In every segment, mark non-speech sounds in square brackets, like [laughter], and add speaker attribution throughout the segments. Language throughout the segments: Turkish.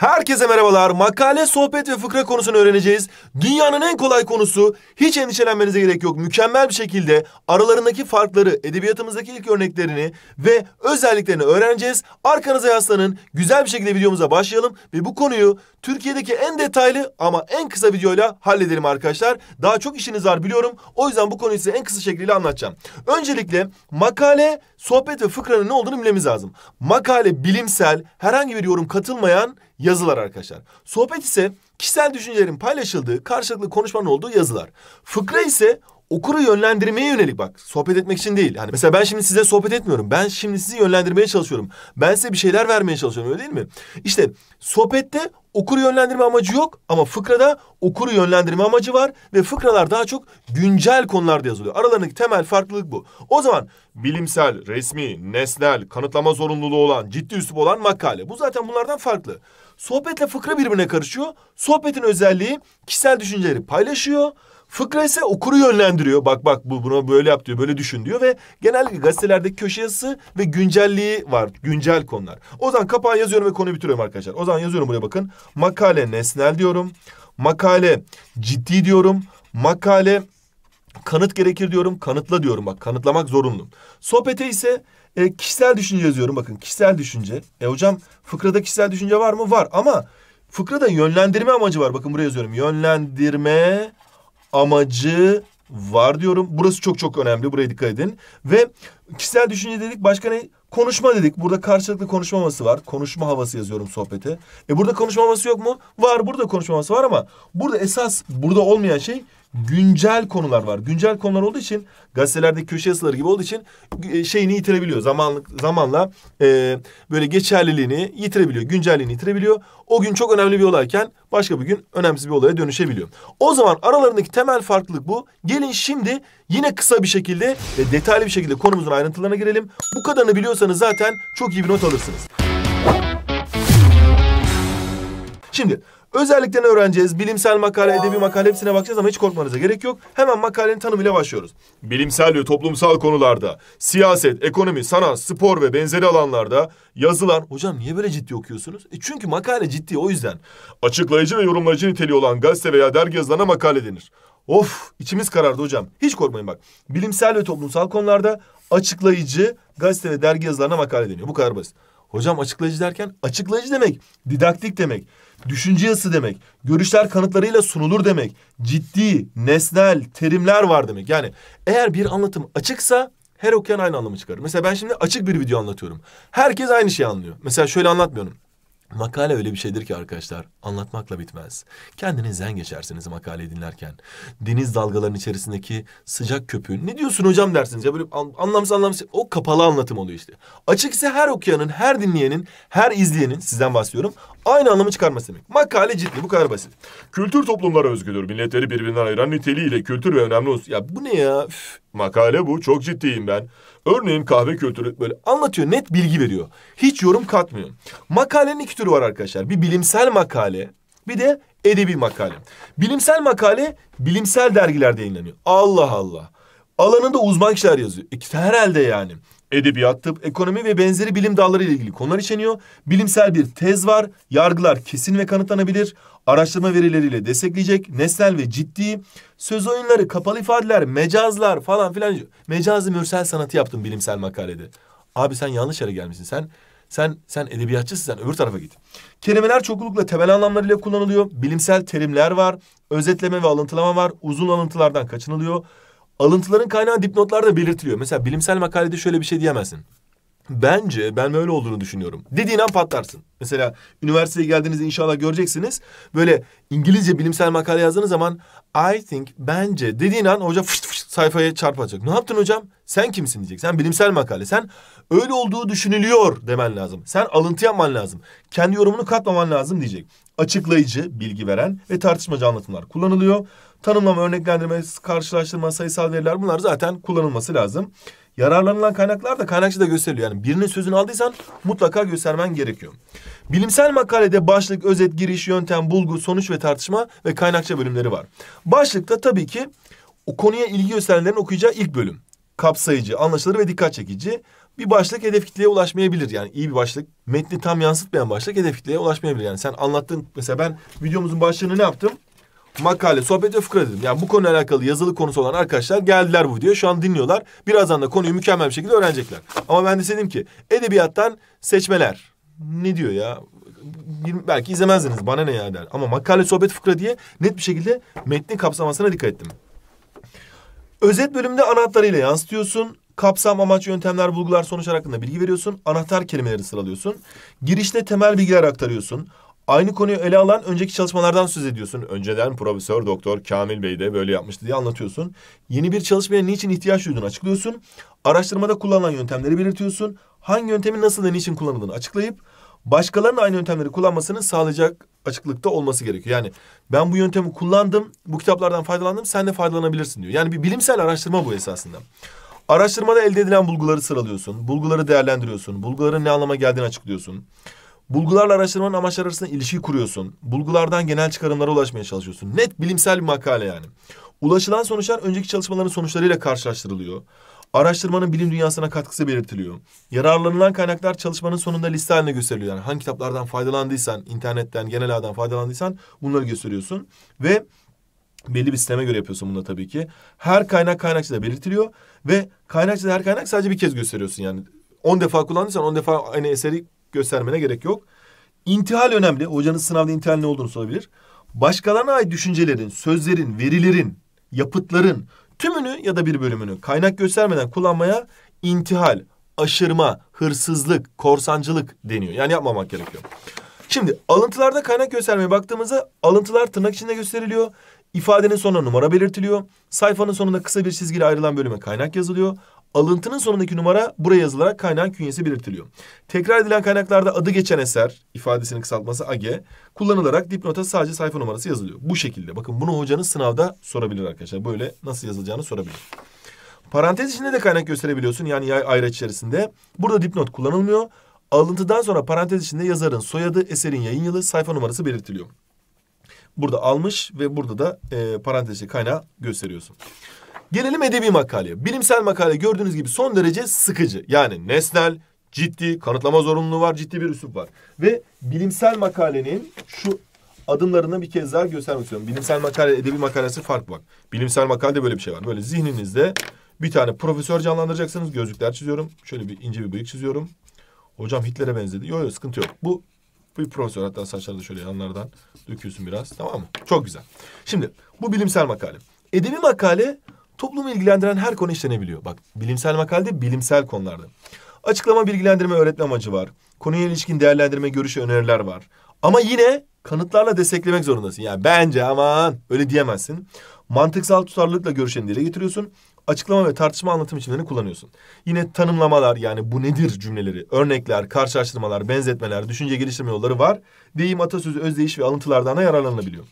Speaker 1: Herkese merhabalar. Makale, sohbet ve fıkra konusunu öğreneceğiz. Dünyanın en kolay konusu. Hiç endişelenmenize gerek yok. Mükemmel bir şekilde aralarındaki farkları, edebiyatımızdaki ilk örneklerini ve özelliklerini öğreneceğiz. Arkanıza yaslanın. Güzel bir şekilde videomuza başlayalım ve bu konuyu Türkiye'deki en detaylı ama en kısa videoyla halledelim arkadaşlar. Daha çok işiniz var biliyorum. O yüzden bu konuyu size en kısa şekliyle anlatacağım. Öncelikle makale, sohbet ve fıkranın ne olduğunu bilmemiz lazım. Makale bilimsel, herhangi bir yorum katılmayan yazılar arkadaşlar. Sohbet ise kişisel düşüncelerin paylaşıldığı, karşılıklı konuşmanın olduğu yazılar. Fıkra ise okuru yönlendirmeye yönelik bak. Sohbet etmek için değil. Yani mesela ben şimdi size sohbet etmiyorum. Ben şimdi sizi yönlendirmeye çalışıyorum. Ben size bir şeyler vermeye çalışıyorum öyle değil mi? İşte sohbette okuru yönlendirme amacı yok ama fıkrada okuru yönlendirme amacı var ve fıkralar daha çok güncel konularda yazılıyor. Aralarındaki temel farklılık bu. O zaman bilimsel, resmi, nesnel, kanıtlama zorunluluğu olan, ciddi üslup olan makale. Bu zaten bunlardan farklı. Sohbetle fıkra birbirine karışıyor. Sohbetin özelliği kişisel düşünceleri paylaşıyor. Fıkra ise okuru yönlendiriyor. Bak bak bu buna böyle yap diyor, böyle düşün diyor ve genellikle gazetelerde köşe yazısı ve güncelliği var. Güncel konular. O zaman kapağı yazıyorum ve konuyu bitiriyorum arkadaşlar. O zaman yazıyorum buraya bakın. Makale nesnel diyorum. Makale ciddi diyorum. Makale kanıt gerekir diyorum. Kanıtla diyorum bak. Kanıtlamak zorunlu. Sohbete ise e, kişisel düşünce yazıyorum bakın. Kişisel düşünce. E hocam fıkrada kişisel düşünce var mı? Var ama fıkrada yönlendirme amacı var. Bakın buraya yazıyorum. Yönlendirme amacı var diyorum. Burası çok çok önemli. Buraya dikkat edin. Ve kişisel düşünce dedik. Başka ne? Konuşma dedik. Burada karşılıklı konuşma havası var. Konuşma havası yazıyorum sohbete. E burada konuşma havası yok mu? Var. Burada konuşma havası var ama burada esas burada olmayan şey güncel konular var. Güncel konular olduğu için gazetelerde köşe yazıları gibi olduğu için e, şeyini yitirebiliyor. Zamanlık zamanla e, böyle geçerliliğini yitirebiliyor, güncelliğini yitirebiliyor. O gün çok önemli bir olayken başka bir gün önemsiz bir olaya dönüşebiliyor. O zaman aralarındaki temel farklılık bu. Gelin şimdi yine kısa bir şekilde ve detaylı bir şekilde konumuzun ayrıntılarına girelim. Bu kadarını biliyorsanız zaten çok iyi bir not alırsınız. Şimdi özelliklerini öğreneceğiz. Bilimsel makale, edebi makale hepsine bakacağız ama hiç korkmanıza gerek yok. Hemen makalenin tanımıyla başlıyoruz. Bilimsel ve toplumsal konularda, siyaset, ekonomi, sanat, spor ve benzeri alanlarda yazılan... Hocam niye böyle ciddi okuyorsunuz? E çünkü makale ciddi o yüzden. Açıklayıcı ve yorumlayıcı niteliği olan gazete veya dergi yazılarına makale denir. Of içimiz karardı hocam. Hiç korkmayın bak. Bilimsel ve toplumsal konularda açıklayıcı gazete ve dergi yazılarına makale deniyor. Bu kadar basit. Hocam açıklayıcı derken açıklayıcı demek, didaktik demek, düşünce ısı demek, görüşler kanıtlarıyla sunulur demek, ciddi, nesnel, terimler var demek. Yani eğer bir anlatım açıksa her okuyan aynı anlamı çıkarır. Mesela ben şimdi açık bir video anlatıyorum. Herkes aynı şeyi anlıyor. Mesela şöyle anlatmıyorum. Makale öyle bir şeydir ki arkadaşlar anlatmakla bitmez. Kendinizden geçersiniz makaleyi dinlerken. Deniz dalgalarının içerisindeki sıcak köpüğün ne diyorsun hocam dersiniz ya böyle anlamsız anlamsız o kapalı anlatım oluyor işte. Açık ise her okuyanın, her dinleyenin, her izleyenin sizden bahsediyorum aynı anlamı çıkarması demek. Makale ciddi bu kadar basit. Kültür toplumlara özgüdür. Milletleri birbirinden ayıran niteliğiyle kültür ve önemli olsun. Ya bu ne ya? Üf. Makale bu. Çok ciddiyim ben. Örneğin kahve kültürü böyle anlatıyor. Net bilgi veriyor. Hiç yorum katmıyor. Makalenin iki türü var arkadaşlar. Bir bilimsel makale. Bir de edebi makale. Bilimsel makale bilimsel dergilerde yayınlanıyor. Allah Allah. Alanında uzman kişiler yazıyor. E, herhalde yani edebiyat, tıp, ekonomi ve benzeri bilim dalları ile ilgili konular işleniyor. Bilimsel bir tez var. Yargılar kesin ve kanıtlanabilir. Araştırma verileriyle destekleyecek. Nesnel ve ciddi. Söz oyunları, kapalı ifadeler, mecazlar falan filan. Mecazi mürsel sanatı yaptım bilimsel makalede. Abi sen yanlış yere gelmişsin. Sen sen sen edebiyatçısın sen öbür tarafa git. Kelimeler çoklukla temel anlamlarıyla kullanılıyor. Bilimsel terimler var. Özetleme ve alıntılama var. Uzun alıntılardan kaçınılıyor. Alıntıların kaynağı dipnotlarda belirtiliyor. Mesela bilimsel makalede şöyle bir şey diyemezsin. Bence ben böyle olduğunu düşünüyorum. Dediğin an patlarsın. Mesela üniversiteye geldiğinizde inşallah göreceksiniz. Böyle İngilizce bilimsel makale yazdığınız zaman I think bence dediğin an hoca fışt fışt sayfaya çarpacak. Ne yaptın hocam? Sen kimsin diyecek. Sen bilimsel makale. Sen öyle olduğu düşünülüyor demen lazım. Sen alıntı yapman lazım. Kendi yorumunu katmaman lazım diyecek açıklayıcı, bilgi veren ve tartışmacı anlatımlar kullanılıyor. Tanımlama, örneklendirme, karşılaştırma, sayısal veriler bunlar zaten kullanılması lazım. Yararlanılan kaynaklar da kaynakçıda gösteriliyor. Yani birinin sözünü aldıysan mutlaka göstermen gerekiyor. Bilimsel makalede başlık, özet, giriş, yöntem, bulgu, sonuç ve tartışma ve kaynakça bölümleri var. Başlıkta tabii ki o konuya ilgi gösterenlerin okuyacağı ilk bölüm. Kapsayıcı, anlaşılır ve dikkat çekici bir başlık hedef kitleye ulaşmayabilir. Yani iyi bir başlık metni tam yansıtmayan başlık hedef kitleye ulaşmayabilir. Yani sen anlattığın mesela ben videomuzun başlığını ne yaptım? Makale, sohbet ve fıkra dedim. Yani bu konuyla alakalı yazılı konusu olan arkadaşlar geldiler bu videoya. Şu an dinliyorlar. Birazdan da konuyu mükemmel bir şekilde öğrenecekler. Ama ben de dedim ki edebiyattan seçmeler. Ne diyor ya? Belki izlemezdiniz bana ne ya der. Ama makale, sohbet, fıkra diye net bir şekilde metnin kapsamasına dikkat ettim. Özet bölümde anahtarıyla yansıtıyorsun. Kapsam, amaç, yöntemler, bulgular, sonuçlar hakkında bilgi veriyorsun. Anahtar kelimeleri sıralıyorsun. Girişte temel bilgiler aktarıyorsun. Aynı konuyu ele alan önceki çalışmalardan söz ediyorsun. Önceden Profesör Doktor Kamil Bey de böyle yapmıştı diye anlatıyorsun. Yeni bir çalışmaya niçin ihtiyaç duyduğunu açıklıyorsun. Araştırmada kullanılan yöntemleri belirtiyorsun. Hangi yöntemi nasıl ve niçin kullanıldığını açıklayıp başkalarının aynı yöntemleri kullanmasını sağlayacak açıklıkta olması gerekiyor. Yani ben bu yöntemi kullandım, bu kitaplardan faydalandım, sen de faydalanabilirsin diyor. Yani bir bilimsel araştırma bu esasında. Araştırmada elde edilen bulguları sıralıyorsun. Bulguları değerlendiriyorsun. Bulguların ne anlama geldiğini açıklıyorsun. Bulgularla araştırmanın amaçları arasında ilişki kuruyorsun. Bulgulardan genel çıkarımlara ulaşmaya çalışıyorsun. Net bilimsel bir makale yani. Ulaşılan sonuçlar önceki çalışmaların sonuçlarıyla karşılaştırılıyor. Araştırmanın bilim dünyasına katkısı belirtiliyor. Yararlanılan kaynaklar çalışmanın sonunda liste haline gösteriliyor. Yani hangi kitaplardan faydalandıysan, internetten, genel adan faydalandıysan bunları gösteriyorsun. Ve Belli bir sisteme göre yapıyorsun bunu tabii ki. Her kaynak kaynakçıda belirtiliyor ve kaynakçıda her kaynak sadece bir kez gösteriyorsun yani. on defa kullandıysan on defa aynı eseri göstermene gerek yok. İntihal önemli. Hocanız sınavda intihal ne olduğunu sorabilir. Başkalarına ait düşüncelerin, sözlerin, verilerin, yapıtların tümünü ya da bir bölümünü kaynak göstermeden kullanmaya intihal, aşırma, hırsızlık, korsancılık deniyor. Yani yapmamak gerekiyor. Şimdi alıntılarda kaynak göstermeye baktığımızda alıntılar tırnak içinde gösteriliyor. İfadenin sonuna numara belirtiliyor. Sayfanın sonunda kısa bir çizgiyle ayrılan bölüme kaynak yazılıyor. Alıntının sonundaki numara buraya yazılarak kaynağın künyesi belirtiliyor. Tekrar edilen kaynaklarda adı geçen eser ifadesinin kısaltması AGE kullanılarak dipnota sadece sayfa numarası yazılıyor. Bu şekilde. Bakın bunu hocanız sınavda sorabilir arkadaşlar. Böyle nasıl yazılacağını sorabilir. Parantez içinde de kaynak gösterebiliyorsun. Yani yay ayraç içerisinde. Burada dipnot kullanılmıyor. Alıntıdan sonra parantez içinde yazarın soyadı, eserin yayın yılı, sayfa numarası belirtiliyor. Burada almış ve burada da e, parantezli kaynağı gösteriyorsun. Gelelim edebi makaleye. Bilimsel makale gördüğünüz gibi son derece sıkıcı. Yani nesnel, ciddi, kanıtlama zorunluluğu var, ciddi bir üslup var. Ve bilimsel makalenin şu adımlarını bir kez daha göstermek istiyorum. Bilimsel makale, edebi makalesi fark bak. Bilimsel makalede böyle bir şey var. Böyle zihninizde bir tane profesör canlandıracaksınız. Gözlükler çiziyorum. Şöyle bir ince bir bıyık çiziyorum. Hocam Hitler'e benzedi. Yok yok sıkıntı yok. Bu bir profesör hatta saçlarını şöyle yanlardan döküyorsun biraz tamam mı? Çok güzel. Şimdi bu bilimsel makale. Edebi makale toplumu ilgilendiren her konu işlenebiliyor. Bak bilimsel makalede bilimsel konularda. Açıklama, bilgilendirme, öğretme amacı var. Konuya ilişkin değerlendirme, görüşü, öneriler var. Ama yine kanıtlarla desteklemek zorundasın. Yani bence aman öyle diyemezsin. Mantıksal tutarlılıkla görüşlerini dile getiriyorsun açıklama ve tartışma anlatım biçimlerini kullanıyorsun. Yine tanımlamalar yani bu nedir cümleleri, örnekler, karşılaştırmalar, benzetmeler, düşünce geliştirme yolları var. Deyim, atasözü, özdeyiş ve alıntılardan da yararlanılabiliyor.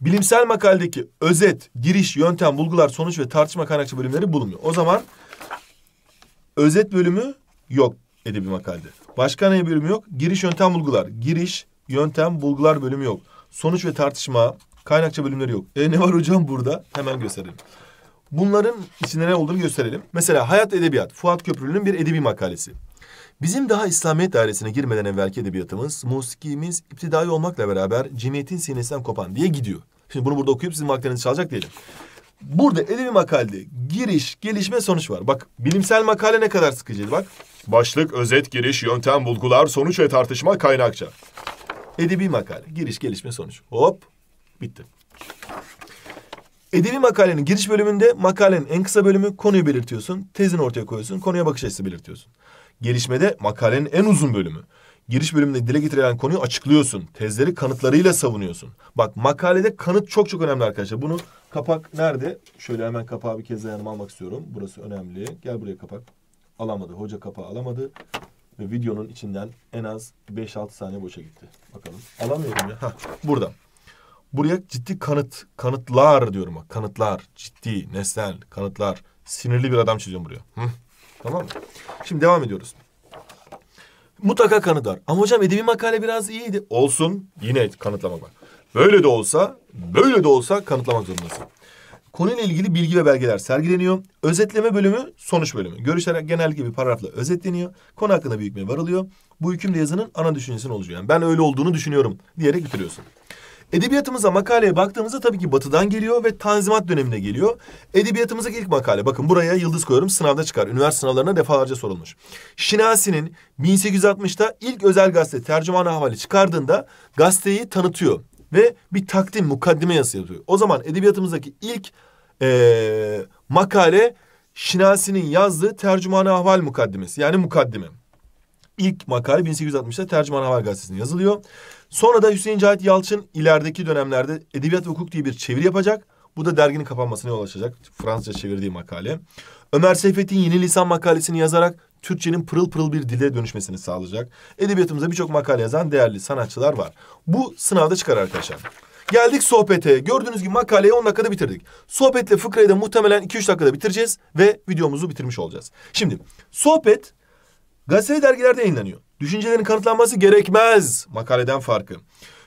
Speaker 1: Bilimsel makaledeki özet, giriş, yöntem, bulgular, sonuç ve tartışma kaynakçı bölümleri bulunmuyor. O zaman özet bölümü yok edebi makalede. Başka ne bölümü yok? Giriş, yöntem, bulgular. Giriş, yöntem, bulgular bölümü yok. Sonuç ve tartışma, kaynakça bölümleri yok. E ne var hocam burada? Hemen gösterelim. Bunların içinde ne olduğunu gösterelim. Mesela Hayat Edebiyat, Fuat Köprülü'nün bir edebi makalesi. Bizim daha İslamiyet dairesine girmeden evvelki edebiyatımız, musikimiz iptidai olmakla beraber cemiyetin sinesinden kopan diye gidiyor. Şimdi bunu burada okuyup sizin vakitlerinizi çalacak diyelim. Burada edebi makalede giriş, gelişme, sonuç var. Bak bilimsel makale ne kadar sıkıcıydı bak. Başlık, özet, giriş, yöntem, bulgular, sonuç ve tartışma kaynakça. Edebi makale, giriş, gelişme, sonuç. Hop, bitti. Edebi makalenin giriş bölümünde makalenin en kısa bölümü konuyu belirtiyorsun. Tezini ortaya koyuyorsun. Konuya bakış açısı belirtiyorsun. Gelişmede makalenin en uzun bölümü. Giriş bölümünde dile getirilen konuyu açıklıyorsun. Tezleri kanıtlarıyla savunuyorsun. Bak makalede kanıt çok çok önemli arkadaşlar. Bunu kapak nerede? Şöyle hemen kapağı bir kez yanıma almak istiyorum. Burası önemli. Gel buraya kapak. Alamadı. Hoca kapağı alamadı. Ve videonun içinden en az 5-6 saniye boşa gitti. Bakalım. Alamıyorum ya. Heh, burada. Buraya ciddi kanıt, kanıtlar diyorum bak. Kanıtlar, ciddi, nesnel, kanıtlar. Sinirli bir adam çiziyorum buraya. Hı. Tamam mı? Şimdi devam ediyoruz. Mutlaka kanıtlar. Ama hocam edebi makale biraz iyiydi. Olsun. Yine kanıtlamak var. Böyle de olsa, böyle de olsa kanıtlamak zorundasın. Konuyla ilgili bilgi ve belgeler sergileniyor. Özetleme bölümü, sonuç bölümü. Görüşler genel gibi paragrafla özetleniyor. Konu hakkında bir hükme varılıyor. Bu hükümde yazının ana düşüncesi olacağı. Yani ben öyle olduğunu düşünüyorum diyerek bitiriyorsun. Edebiyatımıza makaleye baktığımızda tabii ki batıdan geliyor ve tanzimat dönemine geliyor. Edebiyatımızdaki ilk makale bakın buraya yıldız koyuyorum sınavda çıkar. Üniversite sınavlarına defalarca sorulmuş. Şinasi'nin 1860'ta ilk özel gazete tercüman havali çıkardığında gazeteyi tanıtıyor. Ve bir takdim mukaddime yazıyor. O zaman edebiyatımızdaki ilk ee, makale Şinasi'nin yazdığı tercüman ahval mukaddimesi yani mukaddime. İlk makale 1860'da Tercüman Haber Gazetesi'nde yazılıyor. Sonra da Hüseyin Cahit Yalçın ilerideki dönemlerde Edebiyat ve Hukuk diye bir çeviri yapacak. Bu da derginin kapanmasına yol açacak. Fransızca çevirdiği makale. Ömer Seyfettin yeni lisan makalesini yazarak Türkçenin pırıl pırıl bir dile dönüşmesini sağlayacak. Edebiyatımızda birçok makale yazan değerli sanatçılar var. Bu sınavda çıkar arkadaşlar. Geldik sohbete. Gördüğünüz gibi makaleyi 10 dakikada bitirdik. Sohbetle fıkrayı da muhtemelen 2-3 dakikada bitireceğiz ve videomuzu bitirmiş olacağız. Şimdi sohbet gazete dergilerde yayınlanıyor. Düşüncelerin kanıtlanması gerekmez makaleden farkı.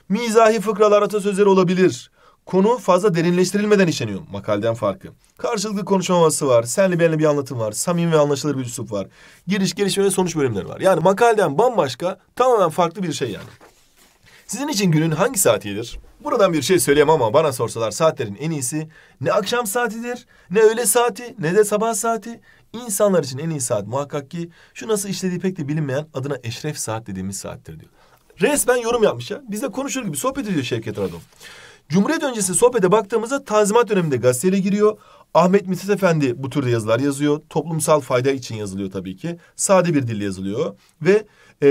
Speaker 1: Mizahi fıkralar atasözleri olabilir. Konu fazla derinleştirilmeden işleniyor makaleden farkı. Karşılıklı konuşma havası var, senli benli bir anlatım var, samimi ve anlaşılır bir üslup var. Giriş, gelişme ve sonuç bölümleri var. Yani makaleden bambaşka, tamamen farklı bir şey yani. Sizin için günün hangi saatidir? Buradan bir şey söyleyemem ama bana sorsalar saatlerin en iyisi ne akşam saatidir, ne öğle saati, ne de sabah saati, İnsanlar için en iyi saat muhakkak ki şu nasıl işlediği pek de bilinmeyen adına eşref saat dediğimiz saattir diyor. Resmen yorum yapmış ya. Biz de konuşur gibi sohbet ediyor Şevket Radon. Cumhuriyet öncesi sohbete baktığımızda tazimat döneminde gazeteye giriyor. Ahmet Mithat Efendi bu türde yazılar yazıyor. Toplumsal fayda için yazılıyor tabii ki. Sade bir dille yazılıyor. Ve e,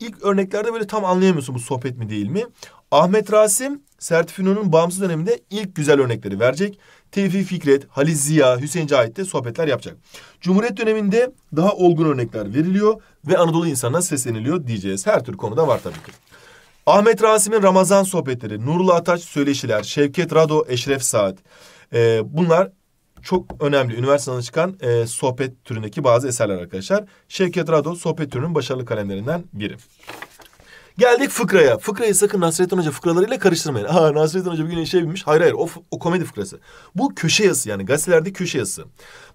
Speaker 1: ilk örneklerde böyle tam anlayamıyorsun bu sohbet mi değil mi? Ahmet Rasim Sertifinonun bağımsız döneminde ilk güzel örnekleri verecek. Tevfik Fikret, Halis Ziya, Hüseyin Cahit de sohbetler yapacak. Cumhuriyet döneminde daha olgun örnekler veriliyor ve Anadolu insanına sesleniliyor diyeceğiz. Her tür konuda var tabii ki. Ahmet Rasim'in Ramazan sohbetleri, Nurullah Ataç söyleşiler, Şevket Rado, Eşref Saat. Ee, bunlar çok önemli üniversiteden çıkan e, sohbet türündeki bazı eserler arkadaşlar. Şevket Rado sohbet türünün başarılı kalemlerinden biri. Geldik fıkraya. Fıkrayı sakın Nasrettin Hoca fıkralarıyla karıştırmayın. Aa Nasrettin Hoca bugün şey binmiş. Hayır hayır o, o komedi fıkrası. Bu köşe yazısı yani gazetelerde köşe yazısı.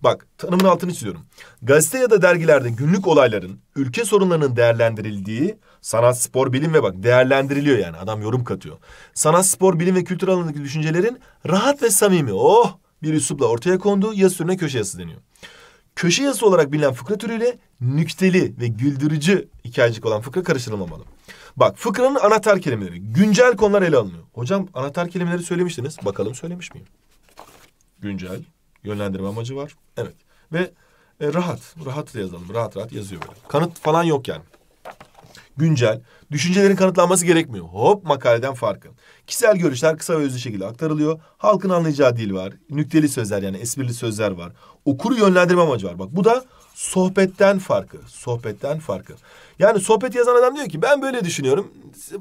Speaker 1: Bak tanımın altını çiziyorum. Gazete ya da dergilerde günlük olayların, ülke sorunlarının değerlendirildiği sanat, spor, bilim ve bak değerlendiriliyor yani. Adam yorum katıyor. Sanat, spor, bilim ve kültür alanındaki düşüncelerin rahat ve samimi. Oh! Bir üslupla ortaya konduğu yazı türüne köşe yazısı deniyor. Köşe yazısı olarak bilinen fıkra türüyle nükteli ve güldürücü hikayecik olan fıkra karıştırılmamalı. Bak fıkranın anahtar kelimeleri. Güncel konular ele alınıyor. Hocam anahtar kelimeleri söylemiştiniz. Bakalım söylemiş miyim? Güncel. Yönlendirme amacı var. Evet. Ve e, rahat. Rahat yazalım. Rahat rahat yazıyor böyle. Kanıt falan yok yani güncel, düşüncelerin kanıtlanması gerekmiyor. Hop makaleden farkı. Kişisel görüşler kısa ve özlü şekilde aktarılıyor. Halkın anlayacağı dil var. Nükteli sözler yani esprili sözler var. Okuru yönlendirme amacı var. Bak bu da sohbetten farkı. Sohbetten farkı. Yani sohbet yazan adam diyor ki ben böyle düşünüyorum.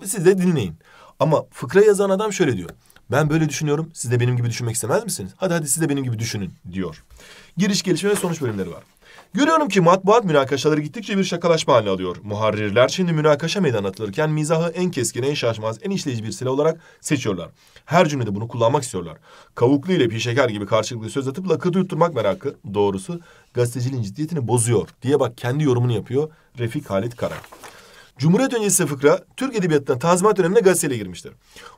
Speaker 1: Siz de dinleyin. Ama fıkra yazan adam şöyle diyor. Ben böyle düşünüyorum. Siz de benim gibi düşünmek istemez misiniz? Hadi hadi siz de benim gibi düşünün diyor. Giriş, gelişme ve sonuç bölümleri var. Görüyorum ki matbuat münakaşaları gittikçe bir şakalaşma haline alıyor. Muharrirler şimdi münakaşa meydanına atılırken mizahı en keskin, en şaşmaz, en işleyici bir silah olarak seçiyorlar. Her cümlede bunu kullanmak istiyorlar. Kavuklu ile pişeker gibi karşılıklı söz atıp lakırtı yutturmak merakı. Doğrusu gazeteciliğin ciddiyetini bozuyor diye bak kendi yorumunu yapıyor Refik Halit Kara. Cumhuriyet öncesi fıkra Türk Edebiyatı'na tanzimat döneminde gazeteyle girmiştir.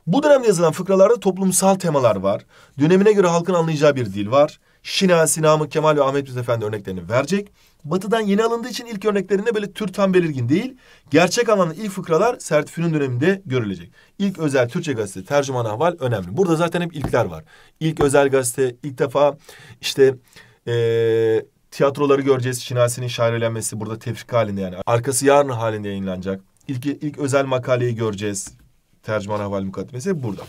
Speaker 1: Bu dönemde yazılan fıkralarda toplumsal temalar var. Dönemine göre halkın anlayacağı bir dil var. Şinasi, Namık Kemal ve Ahmet Mithat Efendi örneklerini verecek. Batı'dan yeni alındığı için ilk örneklerinde böyle tür tam belirgin değil. Gerçek anlamda ilk fıkralar Sertifü'nün döneminde görülecek. İlk özel Türkçe gazete tercüman ahval önemli. Burada zaten hep ilkler var. İlk özel gazete ilk defa işte ee, tiyatroları göreceğiz. Şinasi'nin şairelenmesi burada tefrika halinde yani. Arkası yarın halinde yayınlanacak. İlk, ilk özel makaleyi göreceğiz. Tercüman Haval Mukaddimesi burada.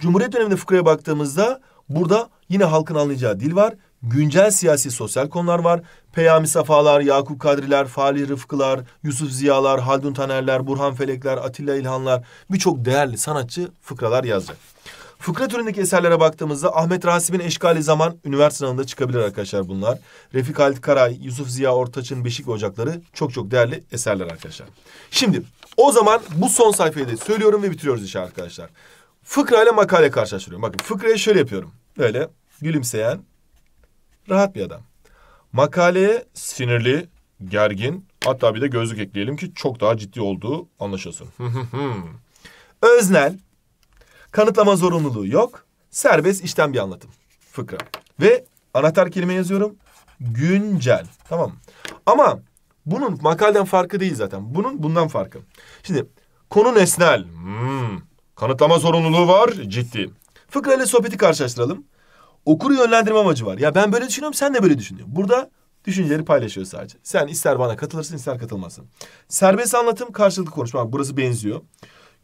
Speaker 1: Cumhuriyet döneminde fıkraya baktığımızda burada Yine halkın anlayacağı dil var. Güncel siyasi sosyal konular var. Peyami Safalar, Yakup Kadriler, Falih Rıfkılar, Yusuf Ziyalar, Haldun Tanerler, Burhan Felekler, Atilla İlhanlar birçok değerli sanatçı fıkralar yazdı. Fıkra türündeki eserlere baktığımızda Ahmet Rasib'in Eşkali Zaman üniversite sınavında çıkabilir arkadaşlar bunlar. Refik Halit Karay, Yusuf Ziya Ortaç'ın Beşik ve Ocakları çok çok değerli eserler arkadaşlar. Şimdi o zaman bu son sayfayı da söylüyorum ve bitiriyoruz işi arkadaşlar. Fıkra ile makale karşılaştırıyorum. Bakın fıkrayı şöyle yapıyorum. Böyle gülümseyen rahat bir adam. Makaleye sinirli, gergin hatta bir de gözlük ekleyelim ki çok daha ciddi olduğu anlaşılsın. [laughs] Öznel, kanıtlama zorunluluğu yok, serbest işten bir anlatım fıkra. Ve anahtar kelime yazıyorum güncel tamam Ama bunun makaleden farkı değil zaten. Bunun bundan farkı. Şimdi konu nesnel. Hmm. Kanıtlama zorunluluğu var ciddi. Fıkra ile sohbeti karşılaştıralım. Okuru yönlendirme amacı var. Ya ben böyle düşünüyorum sen de böyle düşünüyorsun. Burada düşünceleri paylaşıyor sadece. Sen ister bana katılırsın ister katılmasın. Serbest anlatım karşılıklı konuşma. Bak burası benziyor.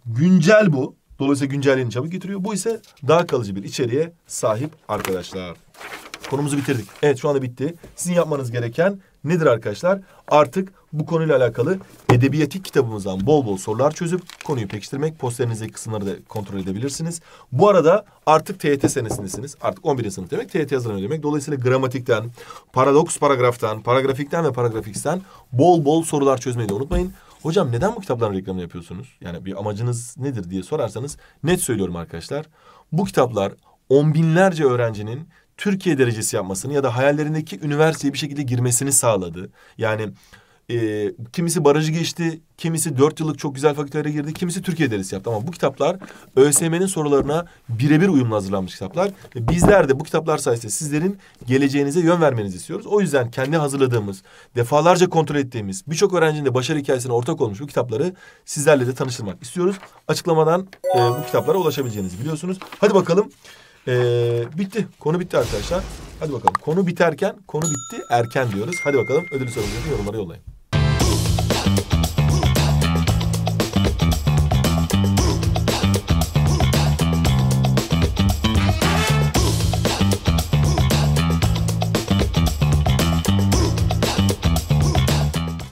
Speaker 1: Güncel bu. Dolayısıyla güncelliğini çabuk getiriyor. Bu ise daha kalıcı bir içeriğe sahip arkadaşlar. Konumuzu bitirdik. Evet şu anda bitti. Sizin yapmanız gereken nedir arkadaşlar? Artık bu konuyla alakalı edebiyatik kitabımızdan bol bol sorular çözüp konuyu pekiştirmek. Posterinizdeki kısımları da kontrol edebilirsiniz. Bu arada artık TET senesindesiniz. Artık 11. sınıf demek TET hazırlanıyor demek. Dolayısıyla gramatikten, paradoks paragraftan, paragrafikten ve paragrafiksten bol bol sorular çözmeyi de unutmayın. Hocam neden bu kitapların reklamını yapıyorsunuz? Yani bir amacınız nedir diye sorarsanız net söylüyorum arkadaşlar. Bu kitaplar on binlerce öğrencinin Türkiye derecesi yapmasını ya da hayallerindeki üniversiteye bir şekilde girmesini sağladı. Yani e, kimisi barajı geçti, kimisi dört yıllık çok güzel fakültelere girdi, kimisi Türkiye derecesi yaptı. Ama bu kitaplar ÖSYM'nin sorularına birebir uyumlu hazırlanmış kitaplar. E, bizler de bu kitaplar sayesinde sizlerin geleceğinize yön vermenizi istiyoruz. O yüzden kendi hazırladığımız, defalarca kontrol ettiğimiz, birçok öğrencinin de başarı hikayesine ortak olmuş bu kitapları sizlerle de tanıştırmak istiyoruz. Açıklamadan e, bu kitaplara ulaşabileceğinizi biliyorsunuz. Hadi bakalım. Ee, bitti. Konu bitti arkadaşlar. Hadi bakalım. Konu biterken konu bitti erken diyoruz. Hadi bakalım ödül sorumuzu yorumlara yollayın.